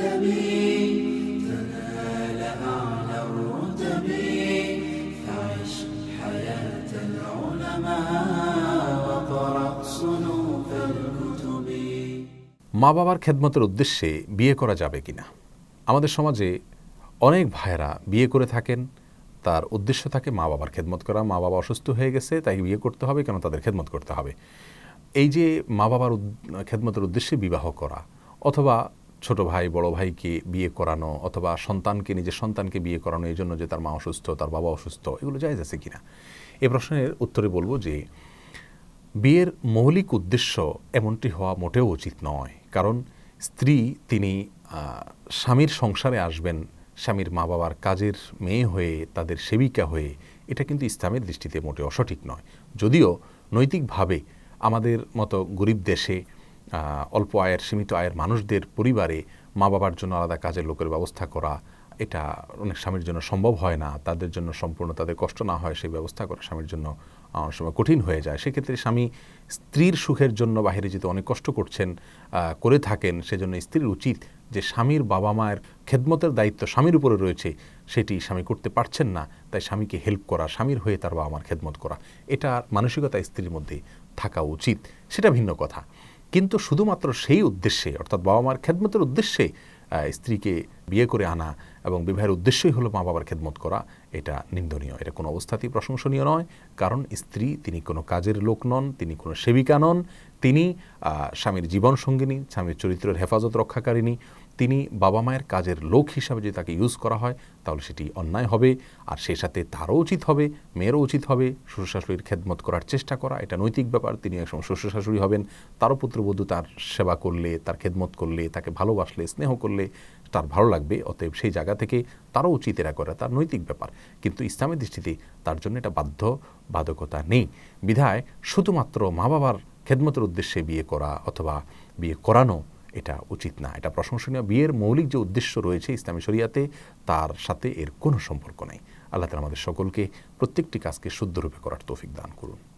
মা বাবার খেদমতের উদ্দেশ্যে বিয়ে করা যাবে কিনা আমাদের সমাজে অনেক ভাইয়েরা বিয়ে করে থাকেন তার উদ্দেশ্য থাকে মা বাবার খেদমত করা মা বাবা অসুস্থ হয়ে গেছে তাই বিয়ে করতে হবে কেন তাদের খেদমত করতে হবে এই যে মা বাবার খেদমতের উদ্দেশ্যে বিবাহ করা অথবা ছোট ভাই বড় ভাইকে বিয়ে করানো অথবা সন্তানকে নিজের সন্তানকে বিয়ে করানো এই জন্য যে তার মা অসুস্থ তার বাবা অসুস্থ এগুলো যায় আছে কিনা এ প্রশ্নের উত্তরে বলবো যে বিয়ের মৌলিক উদ্দেশ্য এমনটি হওয়া মোটেও উচিত নয় কারণ স্ত্রী তিনি স্বামীর সংসারে আসবেন স্বামীর মা বাবার কাজের মেয়ে হয়ে তাদের সেবিকা হয়ে এটা কিন্তু ইসলামের দৃষ্টিতে মোটেও সঠিক নয় যদিও নৈতিকভাবে আমাদের মতো গরিব দেশে অল্প আয়ের সীমিত আয়ের মানুষদের পরিবারে মা বাবার জন্য আলাদা কাজের লোকের ব্যবস্থা করা এটা অনেক স্বামীর জন্য সম্ভব হয় না তাদের জন্য সম্পূর্ণ তাদের কষ্ট না হয় সেই ব্যবস্থা করা স্বামীর জন্য অনেক সময় কঠিন হয়ে যায় সেক্ষেত্রে স্বামী স্ত্রীর সুখের জন্য বাহিরে যেতে অনেক কষ্ট করছেন করে থাকেন সেজন্য স্ত্রীর উচিত যে স্বামীর বাবা মায়ের খেদমতের দায়িত্ব স্বামীর উপরে রয়েছে সেটি স্বামী করতে পারছেন না তাই স্বামীকে হেল্প করা স্বামীর হয়ে তার বাবা মার খেদমত করা এটা মানসিকতা স্ত্রীর মধ্যে থাকা উচিত সেটা ভিন্ন কথা কিন্তু শুধুমাত্র সেই উদ্দেশ্যে অর্থাৎ বাবা মার খেদমতের উদ্দেশ্যে স্ত্রীকে বিয়ে করে আনা এবং বিবাহের উদ্দেশ্যই হলো মা বাবার খেদমত করা এটা নিন্দনীয় এটা কোনো অবস্থাতেই প্রশংসনীয় নয় কারণ স্ত্রী তিনি কোনো কাজের লোক নন তিনি কোনো সেবিকা নন তিনি স্বামীর জীবন সঙ্গিনী স্বামীর চরিত্রের হেফাজত রক্ষাকারিণী তিনি বাবা মায়ের কাজের লোক হিসাবে যদি তাকে ইউজ করা হয় তাহলে সেটি অন্যায় হবে আর সেই সাথে তারও উচিত হবে মেয়েরও উচিত হবে শ্বশুর শাশুড়ির খেদমত করার চেষ্টা করা এটা নৈতিক ব্যাপার তিনি একসময় শ্বশুর শাশুড়ি হবেন তারও পুত্রবধূ তার সেবা করলে তার খেদমত করলে তাকে ভালোবাসলে স্নেহ করলে তার ভালো লাগবে অতএব সেই জায়গা থেকে তারও উচিত এরা করা তার নৈতিক ব্যাপার কিন্তু ইসলামের দৃষ্টিতে তার জন্য এটা বাধ্য বাধকতা নেই বিধায় শুধুমাত্র মা বাবার খেদমতের উদ্দেশ্যে বিয়ে করা অথবা বিয়ে করানো এটা উচিত না এটা প্রশংসনীয় বিয়ের মৌলিক যে উদ্দেশ্য রয়েছে ইসলামী শরিয়াতে তার সাথে এর কোনো সম্পর্ক নাই আল্লাহ তালা আমাদের সকলকে প্রত্যেকটি কাজকে শুদ্ধরূপে করার তৌফিক দান করুন